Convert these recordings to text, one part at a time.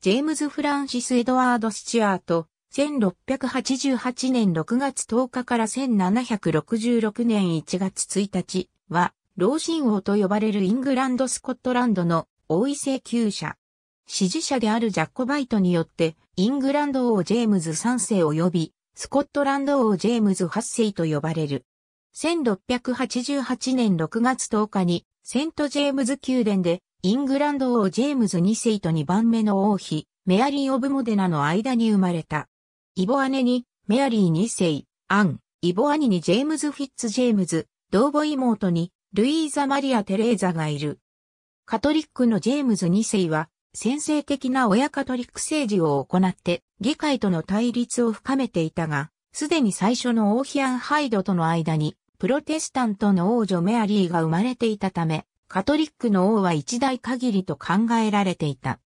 ジェームズ・フランシス・エドワード・スチュアート、1688年6月10日から1766年1月1日は、老神王と呼ばれるイングランド・スコットランドの王位請求者。支持者であるジャッコバイトによって、イングランド王ジェームズ3世及び、スコットランド王ジェームズ8世と呼ばれる。1688年6月10日に、セントジェームズ宮殿でイングランド王ジェームズ2世と2番目の王妃、メアリー・オブ・モデナの間に生まれた。イボ姉に、メアリー2世、アン、イボ兄にジェームズ・フィッツ・ジェームズ、同母妹に、ルイーザ・マリア・テレーザがいる。カトリックのジェームズ2世は、先制的な親カトリック政治を行って、議会との対立を深めていたが、すでに最初の王妃アン・ハイドとの間に、プロテスタントの王女メアリーが生まれていたため、カトリックの王は一代限りと考えられていた。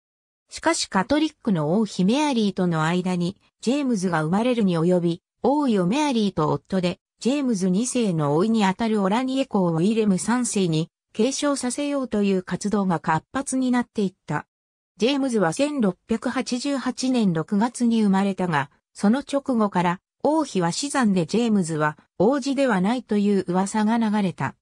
しかしカトリックの王妃メアリーとの間に、ジェームズが生まれるに及び、王よメアリーと夫で、ジェームズ2世の老いにあたるオラニエ公をウィレム3世に継承させようという活動が活発になっていった。ジェームズは1688年6月に生まれたが、その直後から王妃は死産でジェームズは王子ではないという噂が流れた。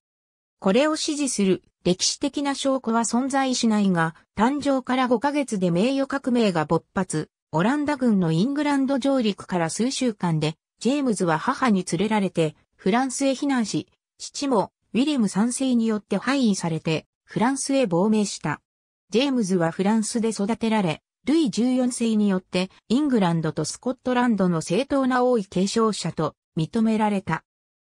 これを支持する歴史的な証拠は存在しないが、誕生から5ヶ月で名誉革命が勃発、オランダ軍のイングランド上陸から数週間で、ジェームズは母に連れられて、フランスへ避難し、父もウィアム3世によって廃位されて、フランスへ亡命した。ジェームズはフランスで育てられ、ルイ14世によってイングランドとスコットランドの正当な王位継承者と認められた。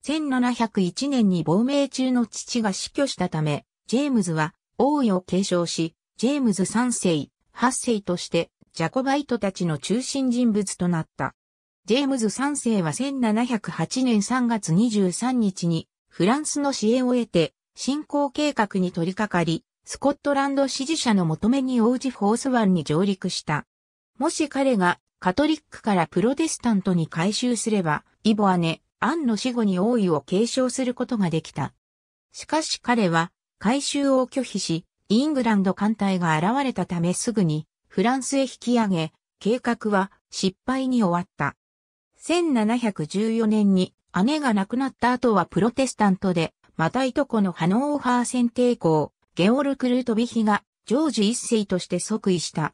1701年に亡命中の父が死去したため、ジェームズは王位を継承し、ジェームズ3世、8世としてジャコバイトたちの中心人物となった。ジェームズ3世は1708年3月23日にフランスの支援を得て進行計画に取り掛かり、スコットランド支持者の求めに応じフォース湾に上陸した。もし彼がカトリックからプロテスタントに改修すれば、イボ姉、アンの死後に王位を継承することができた。しかし彼は回収を拒否し、イングランド艦隊が現れたためすぐにフランスへ引き上げ、計画は失敗に終わった。1714年に姉が亡くなった後はプロテスタントで、またいとこのハノーファーセン抗、ゲオルクルートビヒがジョージ一世として即位した。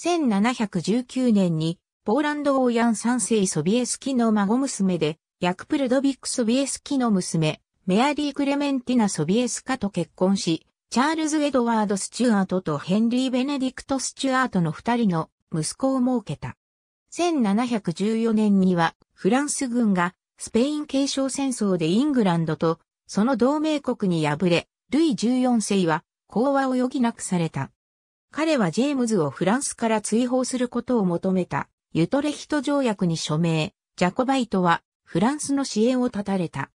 1719年にポーランド王ヤン三世ソビエスキの孫娘で、ヤクプルドビックソビエスキの娘、メアリー・クレメンティナ・ソビエスカと結婚し、チャールズ・エドワード・スチュアートとヘンリー・ベネディクト・スチュアートの二人の息子を設けた。1714年にはフランス軍がスペイン継承戦争でイングランドとその同盟国に敗れ、ルイ14世は講和を余儀なくされた。彼はジェームズをフランスから追放することを求めたユトレヒト条約に署名、ジャコバイトはフランスの支援を断たれた。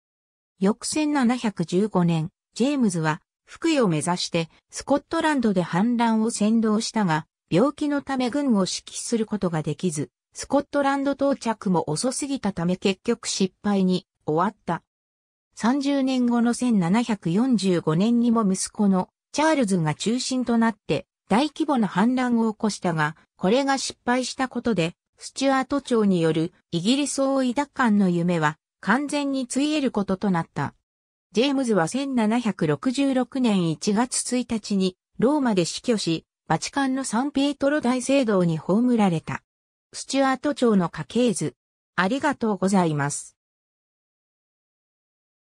翌1715年、ジェームズは福井を目指してスコットランドで反乱を先導したが、病気のため軍を指揮することができず、スコットランド到着も遅すぎたため結局失敗に終わった。30年後の1745年にも息子のチャールズが中心となって大規模な反乱を起こしたが、これが失敗したことで、スチュアート長によるイギリス王位奪還の夢は完全についえることとなった。ジェームズは1766年1月1日にローマで死去し、バチカンのサンピエトロ大聖堂に葬られた。スチュアート朝の家系図。ありがとうございます。